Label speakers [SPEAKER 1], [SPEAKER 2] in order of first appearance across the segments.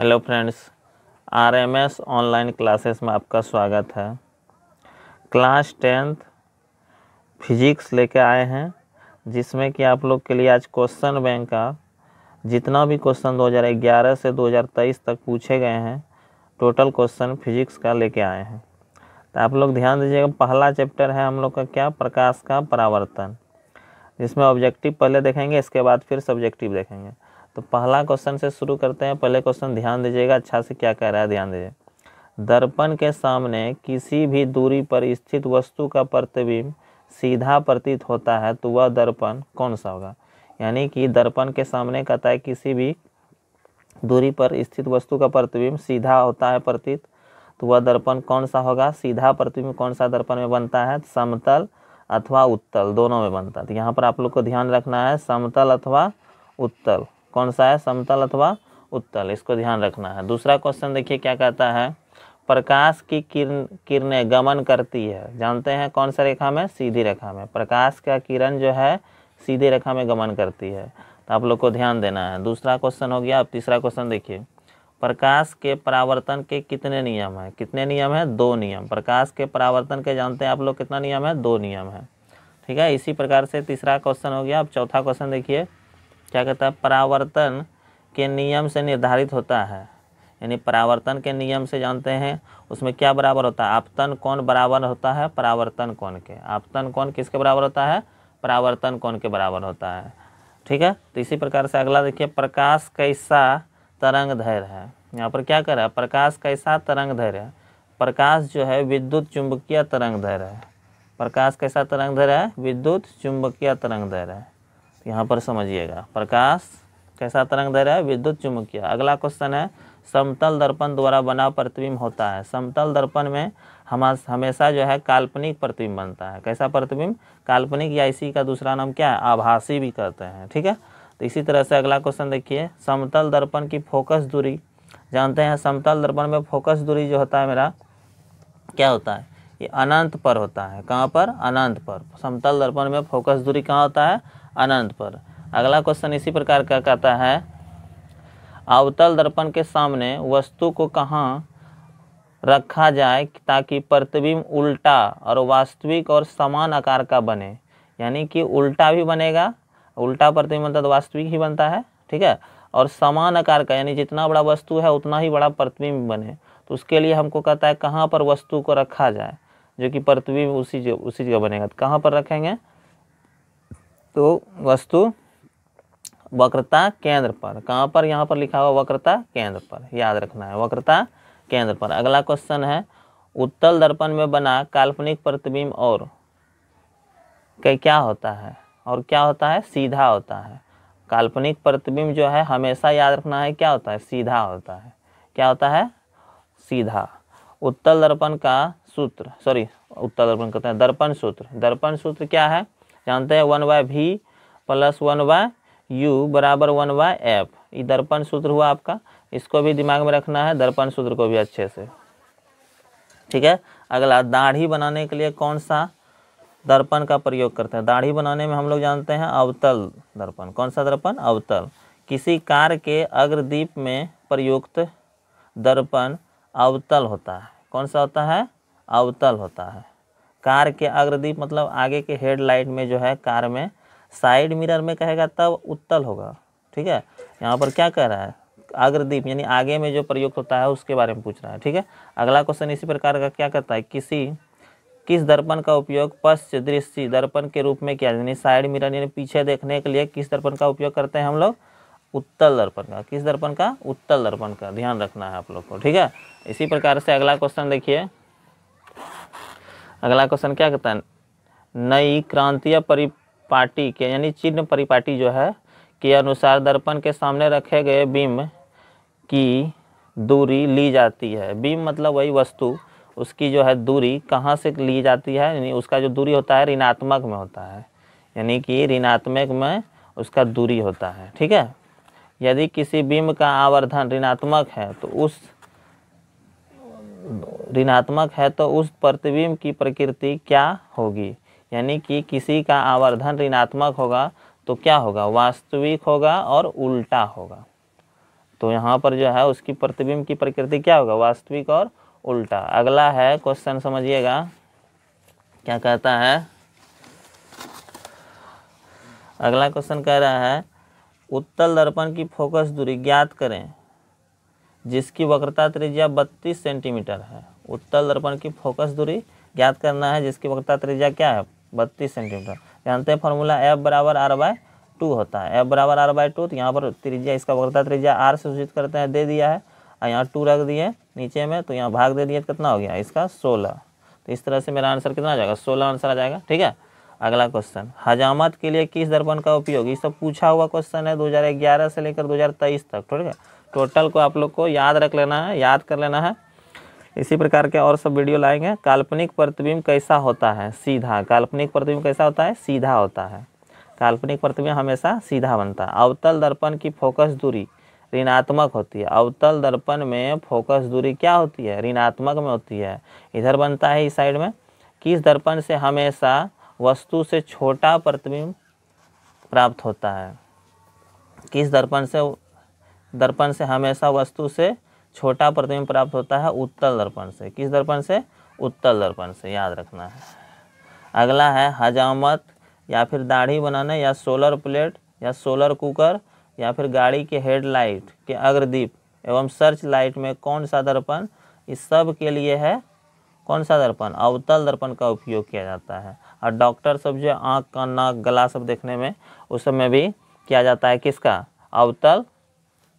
[SPEAKER 1] hello friends RMS online classes में आपका स्वागत है क्लास टेंथ फिजिक्स लेके आए हैं जिसमें कि आप लोग के लिए आज क्वेश्चन बैंक का जितना भी क्वेश्चन 2011 से 2023 तक पूछे गए हैं टोटल क्वेश्चन फिजिक्स का लेके आए हैं तो आप लोग ध्यान दीजिएगा पहला चैप्टर है हम लोग का क्या प्रकाश का परावर्तन जिसमें ऑब्जेक्टिव पहले देखेंगे इसके बाद फिर सब्जेक्टिव देखेंगे तो पहला क्वेश्चन से शुरू करते हैं पहले क्वेश्चन ध्यान दीजिएगा अच्छा से क्या कह रहा है ध्यान दीजिए दर्पण के सामने किसी भी दूरी पर स्थित वस्तु का प्रतिबिंब सीधा प्रतीत होता है तो वह दर्पण कौन सा होगा यानी कि दर्पण के सामने कहता है किसी भी दूरी पर स्थित वस्तु का प्रतिबिंब सीधा होता है प्रतीत तो वह दर्पण कौन सा होगा सीधा प्रतिबिंब कौन सा दर्पण में बनता है समतल अथवा उत्तल दोनों में बनता है तो यहाँ पर आप लोग को ध्यान रखना है समतल अथवा उत्तल कौन सा है समतल अथवा उत्तल इसको ध्यान रखना है दूसरा क्वेश्चन देखिए क्या कहता है प्रकाश की किरण किरणें गमन करती है जानते हैं कौन सा रेखा में सीधी रेखा में प्रकाश का किरण जो है सीधे रेखा में गमन करती है तो आप लोग को ध्यान देना है दूसरा क्वेश्चन हो गया अब तीसरा क्वेश्चन देखिए प्रकाश के परावर्तन के कितने नियम हैं कितने नियम हैं दो नियम प्रकाश के परावर्तन के जानते हैं आप लोग कितना नियम है दो नियम है ठीक है इसी प्रकार से तीसरा क्वेश्चन हो गया अब चौथा क्वेश्चन देखिए क्या कहता है परावर्तन के नियम से निर्धारित होता है यानी परावर्तन के नियम से जानते हैं उसमें क्या बराबर होता है आपतन कौन बराबर होता है परावर्तन कौन के आपतन कौन किसके बराबर होता है परावर्तन कौन के बराबर होता है ठीक है तो इसी प्रकार से अगला देखिए प्रकाश कैसा तरंग धैर्य है यहाँ पर क्या कर रहा है प्रकाश कैसा तरंग धैर्य प्रकाश जो है विद्युत चुंबकीय तरंग धैर्य है प्रकाश कैसा तरंग धैर्य है विद्युत चुंबकीय तरंग धैर्य है यहाँ पर समझिएगा प्रकाश कैसा तरंग दर है विद्युत चुम्बकीय अगला क्वेश्चन है समतल दर्पण द्वारा बना प्रतिबिंब होता है समतल दर्पण में हम हमेशा जो है काल्पनिक प्रतिबिंब बनता है कैसा प्रतिबिंब काल्पनिक या इसी का दूसरा नाम क्या है आभासी भी कहते हैं ठीक है तो इसी तरह से अगला क्वेश्चन देखिए समतल दर्पण की फोकस दूरी जानते हैं समतल दर्पण में फोकस दूरी जो होता है मेरा क्या होता है ये अनंत पर होता है कहाँ पर अनंत पर समतल दर्पण में फोकस दूरी कहाँ होता है अनंत पर अगला क्वेश्चन इसी प्रकार का कहता है अवतल दर्पण के सामने वस्तु को कहाँ रखा जाए ताकि प्रतिबिंब उल्टा और वास्तविक और समान आकार का बने यानी कि उल्टा भी बनेगा उल्टा प्रतिबिंब मतलब वास्तविक ही बनता है ठीक है और समान आकार का यानी जितना बड़ा वस्तु है उतना ही बड़ा प्रतिबिंब बने तो उसके लिए हमको कहता है कहाँ पर वस्तु को रखा जाए जो कि प्रतिबिंब उसी जो उसी जगह बनेगा तो कहाँ पर रखेंगे तो वस्तु वक्रता केंद्र पर कहाँ पर यहाँ पर लिखा हुआ वक्रता केंद्र पर याद रखना है वक्रता केंद्र पर अगला क्वेश्चन है उत्तल दर्पण में बना काल्पनिक प्रतिबिंब और क्या होता है और क्या होता है सीधा होता है काल्पनिक प्रतिबिंब जो है हमेशा याद रखना है क्या होता है सीधा होता है क्या होता है सीधा उत्तल दर्पण का सूत्र सॉरी उत्तल दर्पण कहते हैं दर्पण सूत्र दर्पण सूत्र क्या है जानते हैं one by v plus one by u बराबर वन बाय एफ ये दर्पण सूत्र हुआ आपका इसको भी दिमाग में रखना है दर्पण सूत्र को भी अच्छे से ठीक है अगला दाढ़ी बनाने के लिए कौन सा दर्पण का प्रयोग करते हैं दाढ़ी बनाने में हम लोग जानते हैं अवतल दर्पण कौन सा दर्पण अवतल किसी कार के अग्रदीप में प्रयुक्त दर्पण अवतल होता है कौन सा होता है अवतल होता है कार के अग्रदीप मतलब आगे के हेडलाइट में जो है कार में साइड मिरर में कहेगा तब उत्तल होगा ठीक है यहाँ पर क्या कह रहा है अग्रदीप यानी आगे में जो प्रयुक्त होता है उसके बारे में पूछ रहा है ठीक है अगला क्वेश्चन इसी प्रकार का क्या करता है किसी किस दर्पण का उपयोग पश्च दृष्टि दर्पण के रूप में किया यानी साइड मिरर यानी पीछे देखने के लिए किस दर्पण का उपयोग करते हैं हम लोग उत्तल दर्पण का किस दर्पण का उत्तल दर्पण का ध्यान रखना है आप लोग को ठीक है इसी प्रकार से अगला क्वेश्चन देखिए अगला क्वेश्चन क्या कहता है नई क्रांतीय परिपाटी के यानी चिन्ह परिपाटी जो है के अनुसार दर्पण के सामने रखे गए बिंब की दूरी ली जाती है बिंब मतलब वही वस्तु उसकी जो है दूरी कहाँ से ली जाती है यानी उसका जो दूरी होता है ऋणात्मक में होता है यानी कि ऋणात्मक में उसका दूरी होता है ठीक है यदि किसी बिंब का आवर्धन ऋणात्मक है तो उस ऋणात्मक है तो उस प्रतिबिंब की प्रकृति क्या होगी यानी कि किसी का आवर्धन ऋणात्मक होगा तो क्या होगा वास्तविक होगा और उल्टा होगा तो यहाँ पर जो है उसकी प्रतिबिंब की प्रकृति क्या होगा वास्तविक और उल्टा अगला है क्वेश्चन समझिएगा क्या कहता है अगला क्वेश्चन कह रहा है उत्तल दर्पण की फोकस दूरी ज्ञात करें जिसकी वक्रता त्रिज्या बत्तीस सेंटीमीटर है उत्तल दर्पण की फोकस दूरी ज्ञात करना है जिसकी वक्रता त्रिज्या क्या है बत्तीस सेंटीमीटर जानते हैं फॉर्मूला एफ बराबर आर बाय टू होता है एफ बराबर आर बाय टू तो यहाँ पर त्रिज्या इसका वक्रता त्रिज्या आर से सूचित करते हैं दे दिया है और यहाँ टू रख दिए नीचे में तो यहाँ भाग दे दिए तो कितना हो गया इसका सोलह तो इस तरह से मेरा आंसर कितना आ जाएगा सोलह आंसर आ जाएगा ठीक है अगला क्वेश्चन हजामत के लिए किस दर्पण का उपयोग ये सब पूछा हुआ क्वेश्चन है 2011 से लेकर 2023 तक ठीक है टोटल को आप लोग को याद रख लेना है याद कर लेना है इसी प्रकार के और सब वीडियो लाएंगे काल्पनिक प्रतिबिंब कैसा होता है सीधा काल्पनिक प्रतिबिंब कैसा होता है सीधा होता है काल्पनिक प्रतिबिंब हमेशा सीधा बनता है अवतल दर्पण की फोकस दूरी ऋणात्मक होती है अवतल दर्पण में फोकस दूरी क्या होती है ऋणात्मक में होती है इधर बनता है इस साइड में किस दर्पण से हमेशा वस्तु से छोटा प्रतिबिंब प्राप्त होता है किस दर्पण से दर्पण से हमेशा वस्तु से छोटा प्रतिबिंब प्राप्त होता है उत्तल दर्पण से किस दर्पण से उत्तल दर्पण से याद रखना है अगला है हजामत या फिर दाढ़ी बनाना या सोलर प्लेट या सोलर कुकर या फिर गाड़ी के हेडलाइट के अग्रदीप एवं सर्च लाइट में कौन सा दर्पण इस सब के लिए है कौन सा दर्पण अवतल दर्पण का उपयोग किया जाता है और डॉक्टर सब जो आँख का नाक गला सब देखने में उस सब में भी किया जाता है किसका अवतल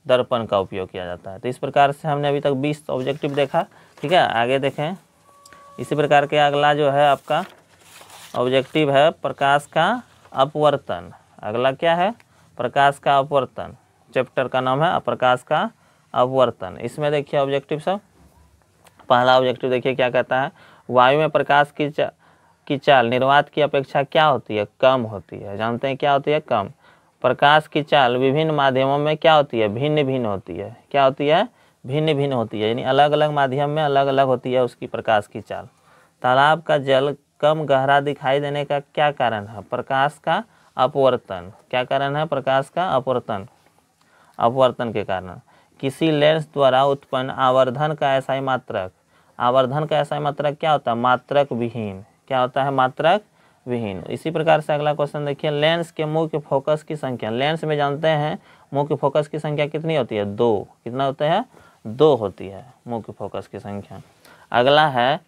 [SPEAKER 1] दर्पण का उपयोग किया जाता है तो इस प्रकार से हमने अभी तक बीस ऑब्जेक्टिव देखा ठीक है आगे देखें इसी प्रकार के अगला जो है आपका ऑब्जेक्टिव है प्रकाश का अपवर्तन अगला क्या है प्रकाश का अपवर्तन चैप्टर का नाम है प्रकाश का अपवर्तन इसमें देखिए ऑब्जेक्टिव सब पहला ऑब्जेक्टिव देखिए क्या कहता है वायु में प्रकाश की चा, की चाल निर्वात की अपेक्षा क्या होती है कम होती है जानते हैं क्या होती है कम प्रकाश की चाल विभिन्न माध्यमों में क्या होती है भिन्न भिन्न होती है क्या होती है भिन्न भिन्न होती है यानी अलग अलग माध्यम में अलग अलग होती है उसकी प्रकाश की चाल तालाब का जल कम गहरा दिखाई देने का क्या कारण है प्रकाश का अपवर्तन क्या कारण है प्रकाश का अपवर्तन अपवर्तन के कारण किसी लेंस द्वारा उत्पन्न आवर्धन का ऐसा ही मात्रक आवर्धन का ऐसा ही मात्रक क्या होता है मात्रक विहीन क्या होता है मात्रक विहीन इसी प्रकार से अगला क्वेश्चन देखिए लेंस के मुख्य फोकस की संख्या लेंस में जानते हैं मुख्य फोकस की संख्या कितनी होती है दो कितना होता है दो होती है मुख्य फोकस की संख्या अगला है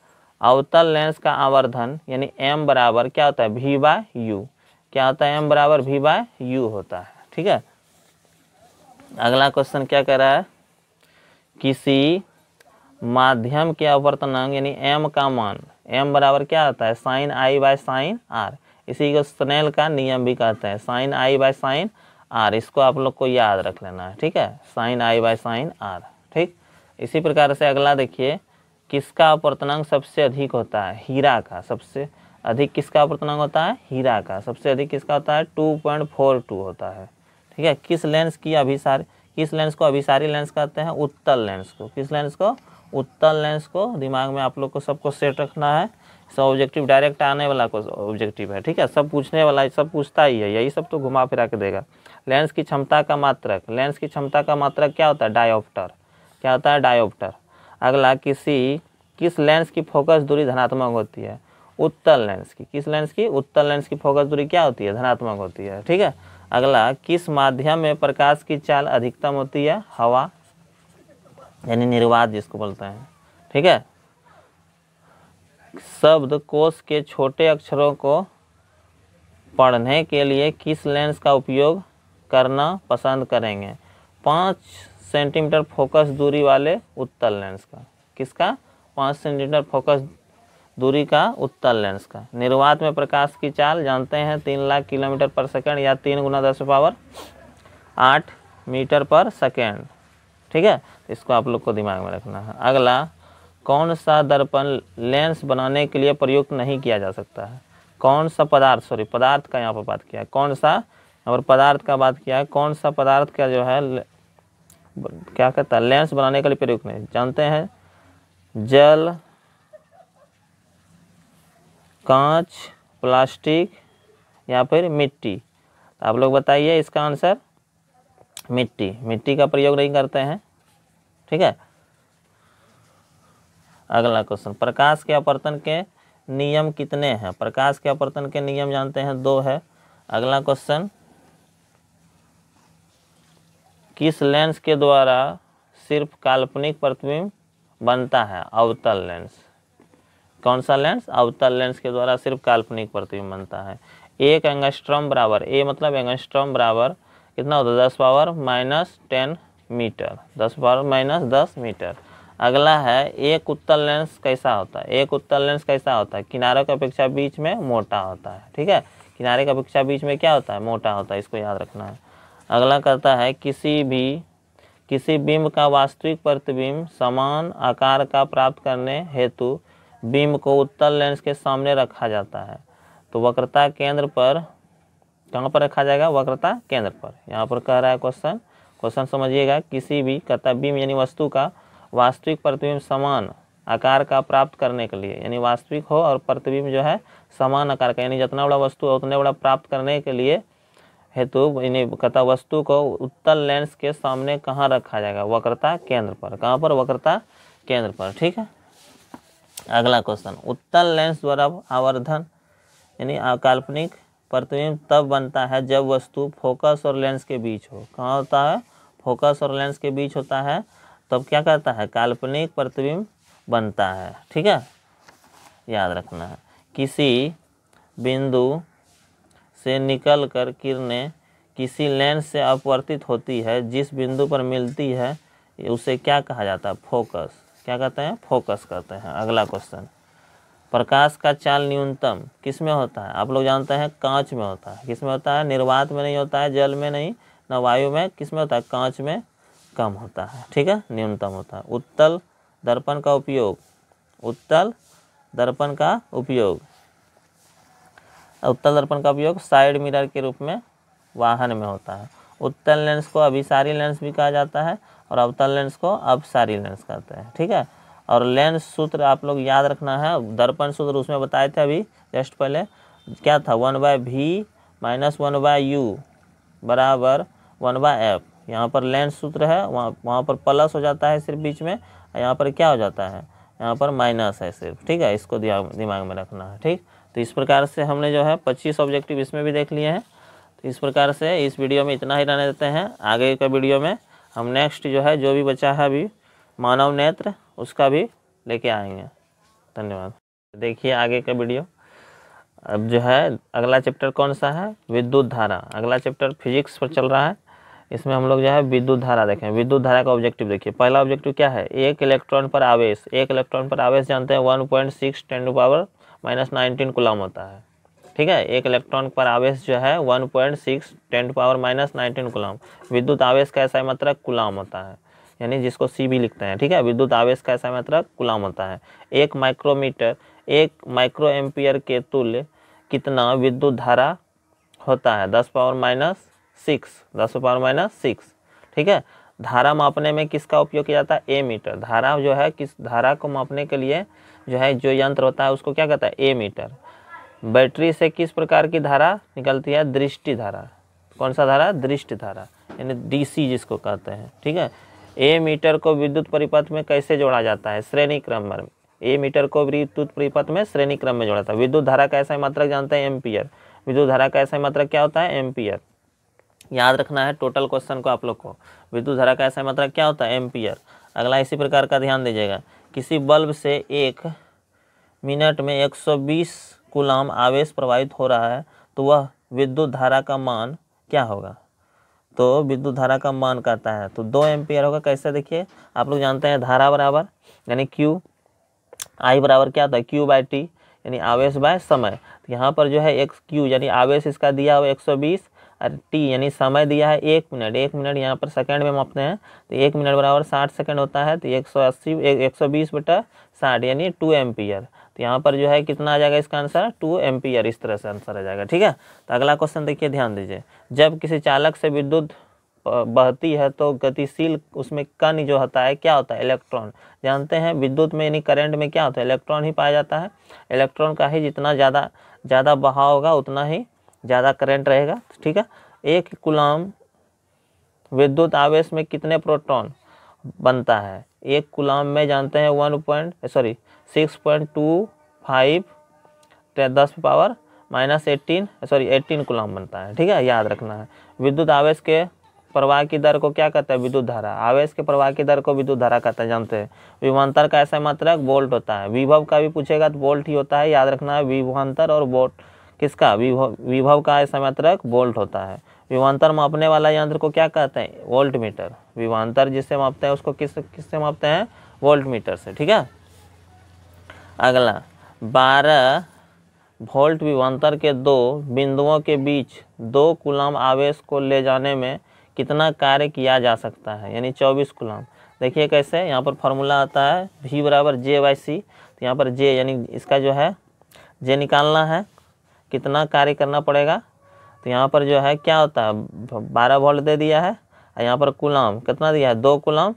[SPEAKER 1] अवतल लेंस का आवर्धन यानी एम बराबर क्या होता है भी बाय यू क्या होता है एम बराबर भी बाय यू होता है ठीक है अगला क्वेश्चन क्या कह रहा है किसी माध्यम के अपवर्तनांक यानी एम का मान एम बराबर क्या होता है sine i by sine r इसी को स्नेल का नियम भी कहते हैं sine i by sine r इसको आप लोग को याद रख लेना है ठीक है sine i by sine r ठीक इसी प्रकार से अगला देखिए किसका अपवर्तनांक सबसे अधिक होता है हीरा का सबसे अधिक किसका अपवर्तनांक होता है हीरा का सबसे अधिक किसका होता है टू पॉइंट फोर टू होता है ठीक है किस लेंस की अभिसार किस लेंस को अभिसारी लेंस कहते हैं उत्तल लेंस को किस लेंस को उत्तल लेंस को दिमाग में आप लोग को सबको सेट रखना है सब ऑब्जेक्टिव डायरेक्ट आने वाला को ऑब्जेक्टिव है ठीक है सब पूछने वाला सब पूछता ही है यही सब तो घुमा फिरा के देगा लेंस की क्षमता का मात्रक लेंस की क्षमता का मात्रक क्या होता है डायोप्टर क्या होता है डायोप्टर अगला किसी किस लेंस की फोकस दूरी धनात्मक होती है उत्तल लेंस की किस लेंस की उत्तल लेंस की फोकस दूरी क्या होती है धनात्मक होती है ठीक है अगला किस माध्यम में प्रकाश की चाल अधिकतम होती है हवा यानी निर्वाध जिसको बोलते हैं ठीक है शब्द कोश के छोटे अक्षरों को पढ़ने के लिए किस लेंस का उपयोग करना पसंद करेंगे पाँच सेंटीमीटर फोकस दूरी वाले उत्तल लेंस का किसका पाँच सेंटीमीटर फोकस दूरी का उत्तल लेंस का निर्वात में प्रकाश की चाल जानते हैं तीन लाख किलोमीटर पर सेकेंड या तीन गुना दस पावर आठ मीटर पर सेकेंड ठीक है इसको आप लोग को दिमाग में रखना है अगला कौन सा दर्पण लेंस बनाने के लिए प्रयुक्त नहीं किया जा सकता है कौन सा पदार्थ सॉरी पदार्थ का यहाँ पर बात किया है कौन सा और पदार्थ का बात किया है कौन सा पदार्थ का जो है क्या कहता है लेंस बनाने के लिए प्रयुक्त नहीं जानते हैं जल कांच प्लास्टिक या फिर मिट्टी आप लोग बताइए इसका आंसर मिट्टी मिट्टी का प्रयोग नहीं करते हैं ठीक है अगला क्वेश्चन प्रकाश के अपर्तन के नियम कितने हैं प्रकाश के अपर्तन के नियम जानते हैं दो है अगला क्वेश्चन किस लेंस के द्वारा सिर्फ काल्पनिक प्रतिबिंब बनता है अवतल लेंस कौन सा लेंस अवतल लेंस के द्वारा सिर्फ काल्पनिक प्रतिबिंब बनता है एक एंगस्ट्रम बराबर ए मतलब एंगस्ट्रम बराबर कितना होता है दस पावर माइनस टेन मीटर दस बार माइनस दस मीटर अगला है एक उत्तल लेंस कैसा होता है एक उत्तल लेंस कैसा होता है किनारे की अपेक्षा बीच में मोटा होता है ठीक है किनारे की अपेक्षा बीच में क्या होता है मोटा होता है इसको याद रखना है अगला कहता है किसी भी किसी बिंब का वास्तविक प्रतिबिंब समान आकार का प्राप्त करने हेतु बिंब को उत्तल लेंस के सामने रखा जाता है तो वक्रता केंद्र पर कहाँ पर रखा जाएगा वक्रता केंद्र पर यहाँ पर कह रहा है क्वेश्चन क्वेश्चन समझिएगा किसी भी कर्तव्य यानी वस्तु का वास्तविक प्रतिबिंब समान आकार का प्राप्त करने के लिए यानी वास्तविक हो और प्रतिबिंब जो है समान आकार का यानी जितना बड़ा वस्तु है उतने बड़ा प्राप्त करने के लिए हेतु यानी कथा वस्तु को उत्तल लेंस के सामने कहाँ रखा जाएगा वक्रता केंद्र पर कहाँ पर वक्रता केंद्र पर ठीक है अगला क्वेश्चन उत्तल लेंस द्वारा आवर्धन यानी काल्पनिक प्रतिबिंब तब बनता है जब वस्तु फोकस और लेंस के बीच हो कहाँ होता है फोकस और लेंस के बीच होता है तब तो क्या करता है काल्पनिक प्रतिबिंब बनता है ठीक है याद रखना है किसी बिंदु से निकल कर किरणें किसी लेंस से अपवर्तित होती है जिस बिंदु पर मिलती है उसे क्या कहा जाता है फोकस क्या कहते हैं फोकस कहते हैं अगला क्वेश्चन प्रकाश का चाल न्यूनतम किस में होता है आप लोग जानते हैं कांच में होता है किस में होता है निर्वात में नहीं होता है जल में नहीं ना वायु में किस में होता है कांच में कम होता है ठीक है न्यूनतम होता है उत्तल दर्पण का उपयोग उत्तल दर्पण का उपयोग उत्तल दर्पण का उपयोग साइड मिरर के रूप में वाहन में होता है उत्तल लेंस को अभिसारी लेंस भी कहा जाता है और अवतल लेंस को अपसारी लेंस कहते हैं ठीक है और लेंस सूत्र आप लोग याद रखना है दर्पण सूत्र उसमें बताए थे अभी जस्ट पहले क्या था वन बाय भी माइनस वन बाय यू बराबर वन बाय एफ यहाँ पर लेंथ सूत्र है वहाँ वहाँ पर प्लस हो जाता है सिर्फ बीच में यहाँ पर क्या हो जाता है यहाँ पर माइनस है सिर्फ ठीक है इसको दिमाग में रखना है ठीक तो इस प्रकार से हमने जो है पच्चीस ऑब्जेक्टिव इसमें भी देख लिए हैं तो इस प्रकार से इस वीडियो में इतना ही रहने देते हैं आगे का वीडियो में हम नेक्स्ट जो है जो भी बचा है अभी मानव नेत्र उसका भी लेके आएंगे धन्यवाद देखिए आगे का वीडियो अब जो है अगला चैप्टर कौन सा है विद्युत धारा अगला चैप्टर फिजिक्स पर चल रहा है इसमें हम लोग जो है विद्युत धारा देखें विद्युत धारा का ऑब्जेक्टिव देखिए पहला ऑब्जेक्टिव क्या है एक इलेक्ट्रॉन पर आवेश एक इलेक्ट्रॉन पर आवेश जानते हैं one point six ten to power minus nineteen coulomb होता है ठीक है एक इलेक्ट्रॉन पर आवेश जो है one point six ten to power minus nineteen coulomb विद्युत आवेश का ऐसा मात्रा कुलाम होता है यानी जिसको सी भी लिखते हैं ठीक है विद्युत आवेश का ऐसा मात्रा कुलाम होता है एक माइक्रोमीटर एक माइक्रो एम्पियर के तुल्य कितना विद्युत धारा होता है दस पावर माइनस सिक्स दस पावर माइनस सिक्स ठीक है धारा मापने में किसका उपयोग किया जाता है ए मीटर धारा जो है किस धारा को मापने के लिए जो है जो यंत्र होता है उसको क्या कहता है ए मीटर बैटरी से किस प्रकार की धारा निकलती है दृष्टि धारा कौन सा धारा दृष्टि धारा यानी डीसी जिसको कहते हैं ठीक है ए मीटर को विद्युत परिपथ में कैसे जोड़ा जाता है श्रेणी क्रम में ए मीटर को विद्युत परिपथ में श्रेणी क्रम में जोड़ा था विद्युत धारा का ऐसा मात्रक जानते हैं एम्पियर विद्युत धारा का ऐसा मात्रक क्या होता है एम्पियर याद रखना है टोटल क्वेश्चन को आप लोग को विद्युत धारा का ऐसा मात्रक क्या होता है एम्पियर अगला इसी प्रकार का ध्यान दीजिएगा किसी बल्ब से एक मिनट में एक कुलाम आवेश प्रवाहित हो रहा है तो वह विद्युत धारा का मान क्या होगा तो विद्युत धारा का मान कहता है तो दो एम्पियर होगा कैसे देखिए आप लोग जानते हैं धारा बराबर यानी क्यू आई बराबर क्या था क्यू बाय टी यानी आवेश बाय समय तो यहाँ पर जो है एक्स क्यू यानी आवेश इसका दिया हुआ एक सौ बीस और टी यानी समय दिया है एक मिनट एक मिनट यहाँ पर सेकेंड में मापते हैं तो एक मिनट बराबर साठ सेकेंड होता है तो एक सौ अस्सी एक सौ बीस बटा साठ यानी टू एम्पियर तो यहाँ पर जो है कितना आ जाएगा इसका आंसर टू एम्पियर इस तरह से आंसर आ जाएगा ठीक है तो अगला क्वेश्चन देखिए ध्यान दीजिए जब किसी चालक से विद्युत बहती है तो गतिशील उसमें कण जो होता है क्या होता है इलेक्ट्रॉन जानते हैं विद्युत में यानी करंट में क्या होता है इलेक्ट्रॉन ही पाया जाता है इलेक्ट्रॉन का ही जितना ज़्यादा ज़्यादा बहाव होगा उतना ही ज़्यादा करंट रहेगा ठीक है एक कुलाम विद्युत आवेश में कितने प्रोटॉन बनता है एक कुलाम में जानते हैं one point sorry six point two five दस power minus eighteen sorry eighteen गुलाम बनता है ठीक है याद रखना है विद्युत आवेश के प्रवाह की दर को क्या कहते हैं विद्युत धारा आवेश के प्रवाह की दर को विद्युत धारा कहते हैं जानते हैं विभवान्तर का ऐसा मात्रक वोल्ट होता है विभव का भी पूछेगा तो वोल्ट ही होता है याद रखना है विभवान्तर और वोल्ट किसका विभव विभव का ऐसा मात्रक वोल्ट होता है विभवान्तर मापने वाला यंत्र को क्या कहते हैं वोल्ट मीटर विभवान्तर जिससे मापते हैं उसको किस किससे मापते हैं वोल्ट मीटर से ठीक है अगला बारह वोल्ट विभवान्तर के दो बिंदुओं के बीच दो कुलम आवेश को ले जाने में कितना कार्य किया जा सकता है यानी चौबीस कुलाम देखिए कैसे यहाँ पर फॉर्मूला आता है भी बराबर जे वाई सी तो यहाँ पर जे यानी इसका जो है जे निकालना है कितना कार्य करना पड़ेगा तो यहाँ पर जो है क्या होता है बारह वोल्ट दे दिया है और यहाँ पर कुलाम कितना दिया है दो कुलाम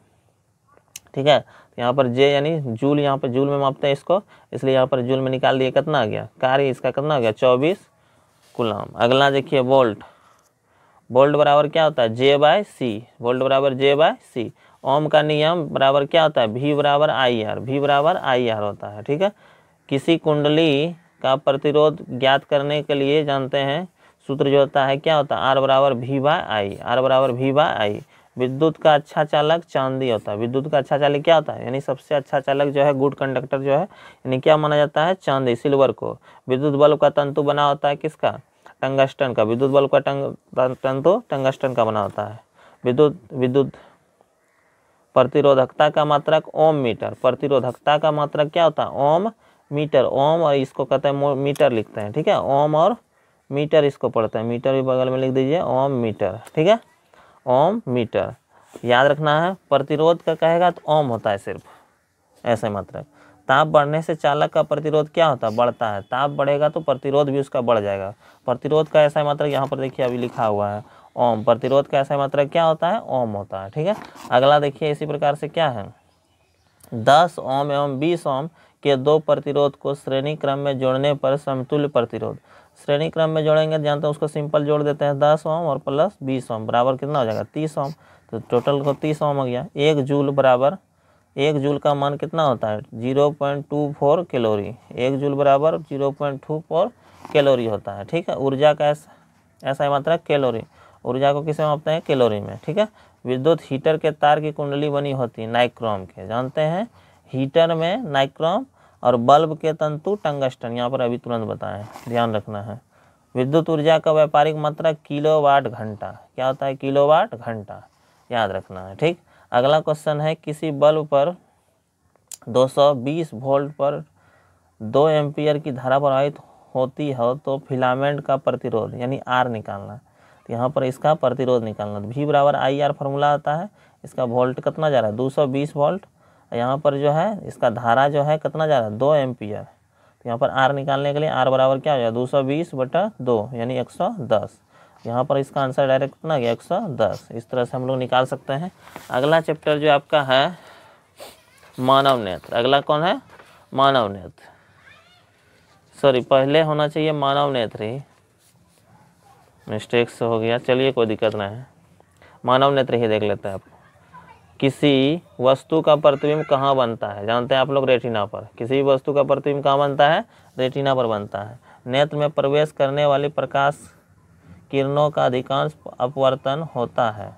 [SPEAKER 1] ठीक है तो यहाँ पर जे यानी जूल यहाँ पर जूल में मापते हैं इसको इसलिए यहाँ पर जूल में निकाल दिया कितना आ गया कार्य इसका कितना आ गया चौबीस कुलाम अगला देखिए वोल्ट वोल्ट बराबर क्या होता है जे बाय सी वोल्ट बराबर जे बाय सी ओम का नियम बराबर क्या होता है भी बराबर आई आर भी बराबर आई आर होता है ठीक है किसी कुंडली का प्रतिरोध ज्ञात करने के लिए जानते हैं सूत्र जो होता है क्या होता है आर बराबर भी बाय आई आर बराबर भी बाय आई विद्युत का अच्छा चालक चांदी होता है विद्युत का अच्छा चालक क्या होता है यानी सबसे अच्छा चालक जो है गुड कंडक्टर जो है यानी क्या माना जाता है चांदी सिल्वर को विद्युत बल्ब का तंतु बना होता है किसका टंगस्टन का विद्युत बल्ब का टंग टन तो टंगस्टन का बना होता है विद्युत विद्युत प्रतिरोधकता का मात्रक ओम मीटर प्रतिरोधकता का मात्रक क्या होता है ओम मीटर ओम और इसको कहते हैं मीटर लिखते हैं ठीक है ओम और मीटर इसको पढ़ते हैं मीटर भी बगल में लिख दीजिए ओम मीटर ठीक है ओम मीटर याद रखना है प्रतिरोध का कहेगा तो ओम होता है सिर्फ ऐसे मात्रक ताप बढ़ने से चालक का प्रतिरोध क्या होता है बढ़ता है ताप बढ़ेगा तो प्रतिरोध भी उसका बढ़ जाएगा प्रतिरोध का ऐसा मात्रा यहाँ पर देखिए अभी लिखा हुआ है ओम प्रतिरोध का ऐसा मात्रा क्या होता है ओम होता है ठीक है अगला देखिए इसी प्रकार से क्या है दस ओम एवं बीस ओम के दो प्रतिरोध को श्रेणी क्रम में जोड़ने पर समतुल्य प्रतिरोध श्रेणी क्रम में जोड़ेंगे जानते हैं उसको सिंपल जोड़ देते हैं दस ओम और प्लस बीस ओम बराबर कितना हो जाएगा तीस ओम तो टोटल को तीस ओम हो गया एक जूल बराबर एक जूल का मान कितना होता है zero point two four calorie एक जूल बराबर zero point two four calorie होता है ठीक है ऊर्जा का ऐसा ऐसा मात्रा कैलोरी ऊर्जा को किसे मापते हैं कैलोरी में ठीक है विद्युत हीटर के तार की कुंडली बनी होती है नाइक्रोम के जानते हैं हीटर में नाइक्रोम और बल्ब के तंतु टंगस्टन यहाँ पर अभी तुरंत बताएं ध्यान रखना है विद्युत ऊर्जा का व्यापारिक मात्रा किलोवाट घंटा क्या होता है किलोवाट घंटा याद रखना है ठीक अगला क्वेश्चन है किसी बल्ब पर 220 वोल्ट पर दो एम्पियर की धारा प्रवाहित होती है तो फिलामेंट का प्रतिरोध यानी आर निकालना तो यहाँ पर इसका प्रतिरोध निकालना भी तो बराबर आई आर फार्मूला आता है इसका वोल्ट कितना जा रहा है दो सौ बीस वोल्ट यहाँ पर जो है इसका धारा जो है कितना जा रहा है दो एम्पियर तो यहाँ पर आर निकालने के लिए आर बराबर क्या हो जाए दो सौ बीस बटा दो यानी एक सौ दस यहाँ पर इसका आंसर डायरेक्ट कितना गया एक सौ दस इस तरह से हम लोग निकाल सकते हैं अगला चैप्टर जो आपका है मानव नेत्र अगला कौन है मानव नेत्र सॉरी पहले होना चाहिए मानव नेत्र ही मिस्टेक्स हो गया चलिए कोई दिक्कत ना है मानव नेत्र ही देख लेते हैं आप किसी वस्तु का प्रतिबिंब कहाँ बनता है जानते हैं आप लोग रेटिना पर किसी वस्तु का प्रतिबिंब कहाँ बनता है रेटिना पर बनता है नेत्र में प्रवेश करने वाली प्रकाश किरणों का अधिकांश अपवर्तन होता है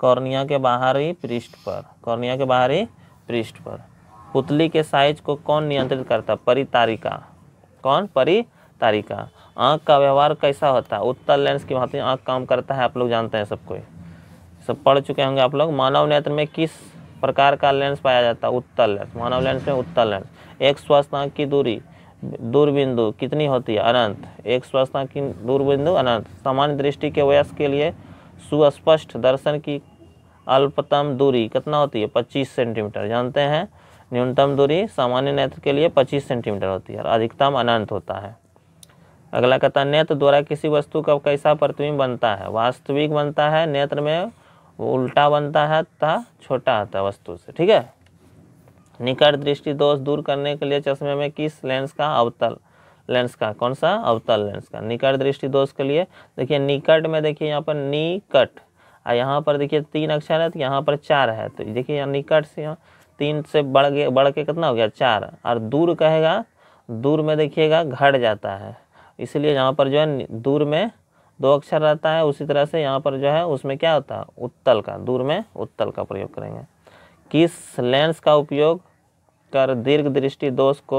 [SPEAKER 1] कॉर्निया के बाहरी पृष्ठ पर कॉर्निया के बाहरी पृष्ठ पर पुतली के साइज को कौन नियंत्रित करता है परितारिका कौन परितारिका आँख का व्यवहार कैसा होता है उत्तर लेंस की भाती आँख काम करता है आप लोग जानते हैं सब कोई सब पढ़ चुके होंगे आप लोग मानव नेत्र में किस प्रकार का लेंस पाया जाता है उत्तर लेंस मानव लेंस में उत्तर लेंस एक स्वस्थ आँख की दूरी दूरबिंदु कितनी होती है अनंत एक स्वस्था की दूरबिंदु अनंत सामान्य दृष्टि के व्यास के लिए सुस्पष्ट दर्शन की अल्पतम दूरी कितना होती है पच्चीस सेंटीमीटर जानते हैं न्यूनतम दूरी सामान्य नेत्र के लिए 25 सेंटीमीटर होती है और अधिकतम अनंत होता है अगला कहता नेत्र द्वारा किसी वस्तु का कैसा प्रतिबिंब बनता है वास्तविक बनता है नेत्र में उल्टा बनता है तथा छोटा होता है वस्तु से ठीक है निकट दृष्टि दोष दूर करने के लिए चश्मे में किस लेंस का अवतल लेंस का कौन सा अवतल लेंस का निकट दृष्टि दोष के लिए देखिए निकट में देखिए यहाँ पर निकट और यहाँ पर देखिए तीन अक्षर है तो यहाँ पर चार है तो देखिए यहाँ निकट से यहाँ तीन से बढ़ गया बढ़ के कितना हो गया चार और दूर कहेगा दूर में देखिएगा घट जाता है इसलिए यहाँ पर जो है दूर में दो अक्षर रहता है उसी तरह से यहाँ पर जो है उसमें क्या होता है उत्तल का दूर में उत्तल का प्रयोग करेंगे किस लेंस का उपयोग कर दीर्घ दृष्टि दोष को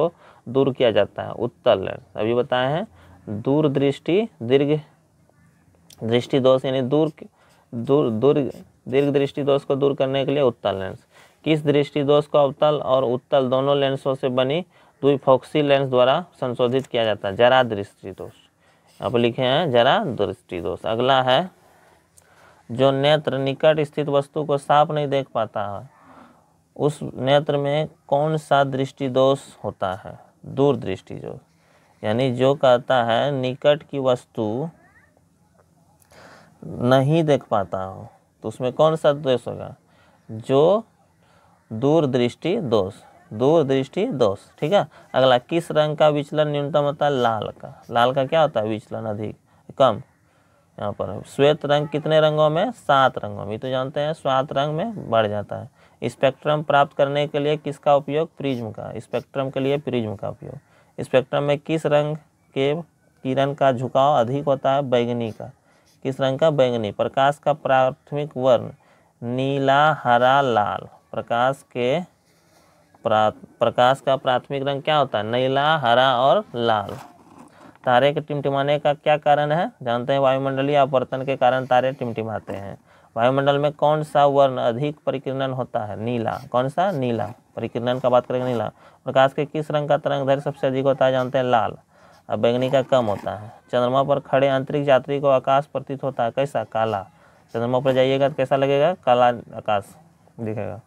[SPEAKER 1] दूर किया जाता है उत्तल लेंस अभी बताए हैं दूरदृष्टि दीर्घ दृष्टि दोष यानी दूर दूर दूर दीर्घ दृष्टि दोष को दूर करने के लिए उत्तल लेंस किस दृष्टि दोष को अवतल और उत्तल दोनों लेंसों से बनी दुई फोक्सी लेंस द्वारा संशोधित किया जाता है जरा दृष्टि दोष अब लिखे हैं जरा दृष्टि दोष अगला है जो नेत्र निकट स्थित वस्तु को साफ नहीं देख पाता है उस नेत्र में कौन सा दृष्टि दोष होता है दूर दृष्टि जो यानी जो कहता है निकट की वस्तु नहीं देख पाता हो तो उसमें कौन सा दोष होगा जो दूर दृष्टि दोष दूर दृष्टि दोष ठीक है अगला किस रंग का विचलन न्यूनतम होता है लाल का लाल का क्या होता है विचलन अधिक कम यहाँ पर श्वेत रंग कितने रंगों में सात रंगों में तो जानते हैं सात रंग में बढ़ जाता है स्पेक्ट्रम प्राप्त करने के लिए किसका उपयोग प्रिज्म का स्पेक्ट्रम के लिए प्रिज्म का उपयोग स्पेक्ट्रम में किस रंग के किरण का झुकाव अधिक होता है बैगनी का किस रंग का बैंगनी प्रकाश का प्राथमिक वर्ण नीला हरा लाल प्रकाश के प्रा प्रकाश का प्राथमिक रंग क्या होता है नीला हरा और लाल तारे के टिमटिमाने का क्या कारण है जानते हैं वायुमंडलीय अपवर्तन के कारण तारे टिमटिमाते हैं वायुमंडल में कौन सा वर्ण अधिक परिकीर्णन होता है नीला कौन सा नीला परिकीर्णन का बात करेंगे नीला प्रकाश के किस रंग का तरंग धैर्य सबसे अधिक होता है जानते हैं लाल और बैंगनी का कम होता है चंद्रमा पर खड़े अंतरिक्ष यात्री को आकाश प्रतीत होता है कैसा काला चंद्रमा पर जाइएगा तो कैसा लगेगा काला आकाश दिखेगा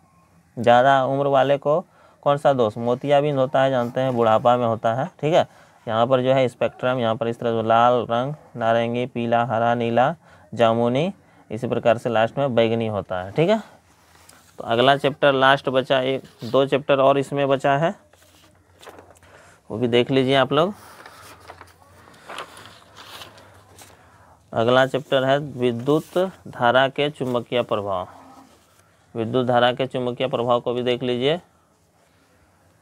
[SPEAKER 1] ज़्यादा उम्र वाले को कौन सा दोष मोतियाबिंद होता है जानते हैं बुढ़ापा में होता है ठीक है यहाँ पर जो है स्पेक्ट्रम यहाँ पर इस तरह जो लाल रंग नारंगी पीला हरा नीला जामुनी इसी प्रकार से लास्ट में बैगनी होता है ठीक है तो अगला चैप्टर लास्ट बचा एक दो चैप्टर और इसमें बचा है वो भी देख लीजिए आप लोग अगला चैप्टर है विद्युत धारा के चुंबकीय प्रभाव विद्युत धारा के चुंबकीय प्रभाव को भी देख लीजिए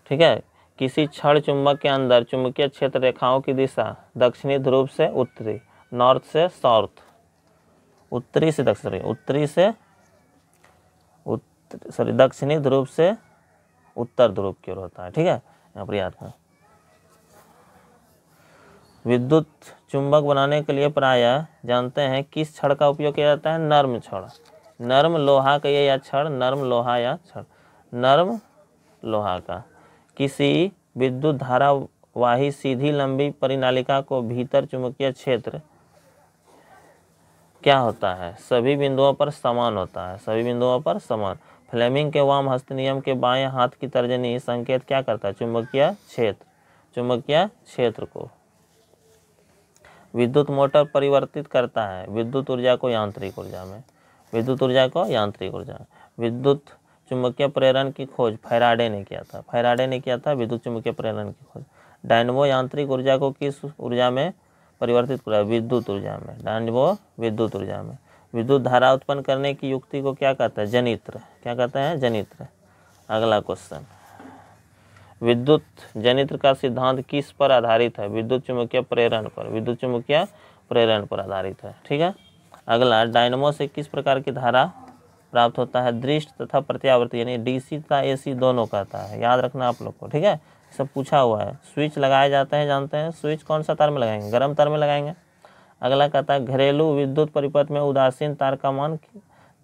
[SPEAKER 1] ठीक है किसी क्षण चुंबक के अंदर चुंबकीय क्षेत्र रेखाओं की दिशा दक्षिणी ध्रुव से उत्तरी नॉर्थ से साउथ उत्तरी से दक्षिण उत्तरी से उत्तर सॉरी दक्षिणी ध्रुव से उत्तर ध्रुव की ओर होता है ठीक है यहाँ पर याद कर विद्युत चुंबक बनाने के लिए प्रायः जानते हैं किस छड़ का उपयोग किया जाता है नर्म छड़ नर्म लोहा का या छड़ नर्म लोहा या छड़ नर्म लोहा का किसी विद्युत धारावाही सीधी लंबी परिनालिका को भीतर चुंबकीय क्षेत्र क्या होता है सभी बिंदुओं पर समान होता है सभी बिंदुओं पर समान फ्लेमिंग के वाम हस्त नियम के बाएं हाथ की तर्जनी संकेत क्या करता है चुंबकीय क्षेत्र चुंबकीय क्षेत्र को विद्युत मोटर परिवर्तित करता है विद्युत ऊर्जा को यांत्रिक ऊर्जा में विद्युत ऊर्जा को यांत्रिक ऊर्जा विद्युत चुंबकीय प्रेरण की खोज फैराडे ने किया था फैराडे ने किया था विद्युत चुंबकीय प्रेरण की खोज डायनमो यांत्रिक ऊर्जा को किस ऊर्जा में परिवर्तित पूरा विद्युत ऊर्जा में ध्यान वो विद्युत ऊर्जा में विद्युत धारा उत्पन्न करने की युक्ति को क्या कहते हैं जनित्र क्या कहते हैं जनित्र अगला क्वेश्चन विद्युत जनित्र का सिद्धांत किस पर आधारित है विद्युत चुमुकिया प्रेरण पर विद्युत चुमुकिया प्रेरण पर आधारित है ठीक है अगला डायनमो से किस प्रकार की धारा प्राप्त होता है दृष्ट तथा प्रत्यावर्त यानी डीसी तथा एसी दोनों कहता है याद रखना आप लोग को ठीक है सब पूछा हुआ है स्विच लगाए जाते हैं जानते हैं स्विच कौन सा तार में लगाएंगे गर्म तार में लगाएंगे अगला कहता है घरेलू विद्युत परिपथ में उदासीन तार का मान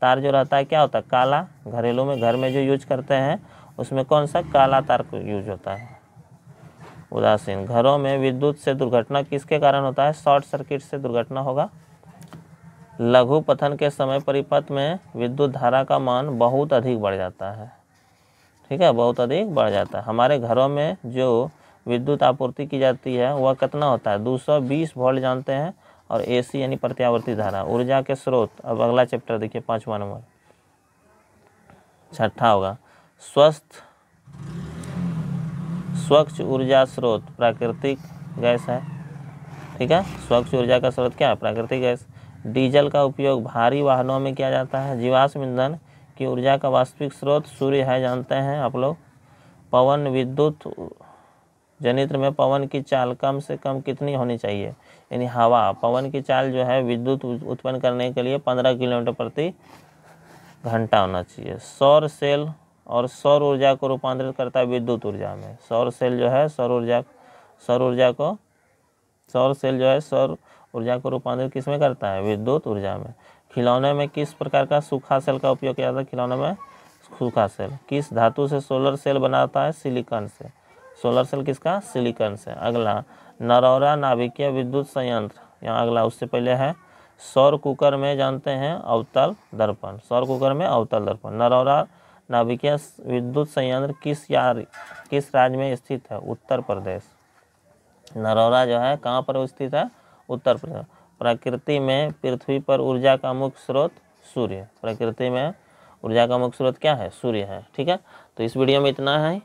[SPEAKER 1] तार जो रहता है क्या होता है काला घरेलू में घर में जो यूज करते हैं उसमें कौन सा काला तार यूज होता है उदासीन घरों में विद्युत से दुर्घटना किसके कारण होता है शॉर्ट सर्किट से दुर्घटना होगा लघु पथन के समय परिपथ में विद्युत धारा का मान बहुत अधिक बढ़ जाता है ठीक है बहुत अधिक बढ़ जाता है हमारे घरों में जो विद्युत आपूर्ति की जाती है वह कितना होता है 220 वोल्ट जानते हैं और एसी यानी प्रत्यावर्ती धारा ऊर्जा के स्रोत अब अगला चैप्टर देखिए पाँचवा नंबर छठा होगा स्वस्थ स्वच्छ ऊर्जा स्रोत प्राकृतिक गैस है ठीक है स्वच्छ ऊर्जा का स्रोत क्या है प्राकृतिक गैस डीजल का उपयोग भारी वाहनों में किया जाता है जीवाश्म ईंधन की ऊर्जा का वास्तविक स्रोत सूर्य है जानते हैं आप लोग पवन विद्युत जनित्र में पवन की चाल कम से कम कितनी होनी चाहिए यानी हवा पवन की चाल जो है विद्युत उत्पन्न करने के लिए पंद्रह किलोमीटर प्रति घंटा होना चाहिए सौर सेल और सौर ऊर्जा को रूपांतरित करता है विद्युत ऊर्जा में सौर सेल जो है सौर ऊर्जा सौर ऊर्जा को सौर सेल जो है सौर ऊर्जा को रूपांतरित किस में करता है विद्युत ऊर्जा में खिलौने में किस प्रकार का सूखा सेल का उपयोग किया जाता है खिलौने में सूखा सेल किस धातु से सोलर सेल बनाता है सिलिकॉन से सोलर सेल किसका सिलिकॉन से अगला नरौरा नाभिकीय विद्युत संयंत्र यहाँ अगला उससे पहले है सौर कुकर में जानते हैं अवतल दर्पण सौर कुकर में अवतल दर्पण नरौरा नाभिकीय विद्युत संयंत्र किस यार किस राज्य में स्थित है उत्तर प्रदेश नरौरा जो है कहाँ पर स्थित है उत्तर प्रदेश प्रकृति में पृथ्वी पर ऊर्जा का मुख्य स्रोत सूर्य प्रकृति में ऊर्जा का मुख्य स्रोत क्या है सूर्य है ठीक है तो इस वीडियो में इतना है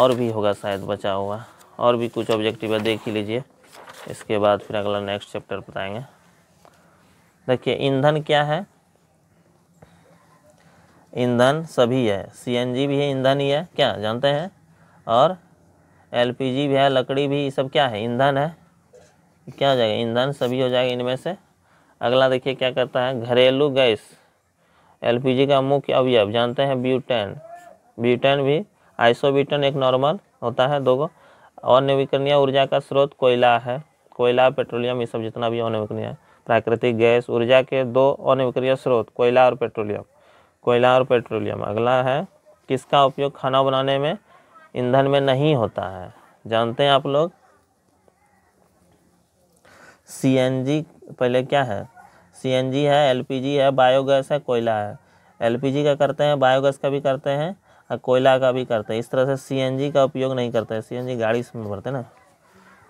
[SPEAKER 1] और भी होगा शायद बचा हुआ और भी कुछ ऑब्जेक्टिव है देख ही लीजिए इसके बाद फिर अगला नेक्स्ट चैप्टर बताएंगे देखिए ईंधन क्या है ईंधन सभी है सीएनजी भी है ईंधन ही है क्या जानते हैं और एलपीजी भी है लकड़ी भी सब क्या है ईंधन है क्या हो जाएगा ईंधन सभी हो जाएगा इनमें से अगला देखिए क्या करता है घरेलू गैस एलपीजी का मुख्य अवयव जानते हैं ब्यूटेन ब्यूटेन भी आइसोब्यूटेन एक नॉर्मल होता है दो और नवीकरणीय ऊर्जा का स्रोत कोयला है कोयला पेट्रोलियम ये सब जितना भी अनवीकरणीय प्राकृतिक गैस ऊर्जा के दो अनवीकरणीय स्रोत कोयला और पेट्रोलियम कोयला और पेट्रोलियम अगला है किसका उपयोग खाना बनाने में ईंधन में नहीं होता है जानते हैं आप लोग सीएनजी पहले क्या है सीएनजी है एलपीजी है बायोगैस है कोयला है एलपीजी का करते हैं बायोगैस का भी करते हैं और कोयला का भी करते हैं इस तरह से सीएनजी का उपयोग नहीं करते हैं सीएनजी गाड़ी सब में भरते ना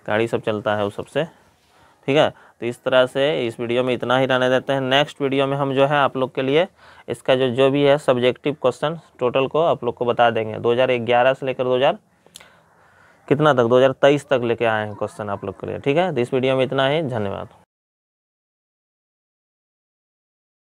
[SPEAKER 1] गाड़ी सब चलता है उस सबसे ठीक है तो इस तरह से इस वीडियो में इतना ही रहने देते हैं नेक्स्ट वीडियो में हम जो है आप लोग के लिए इसका जो जो भी है सब्जेक्टिव क्वेश्चन टोटल को आप लोग को बता देंगे दो से लेकर दो कितना तक 2023 तक लेके आए हैं क्वेश्चन आप लोग के लिए ठीक है तो इस वीडियो में इतना ही धन्यवाद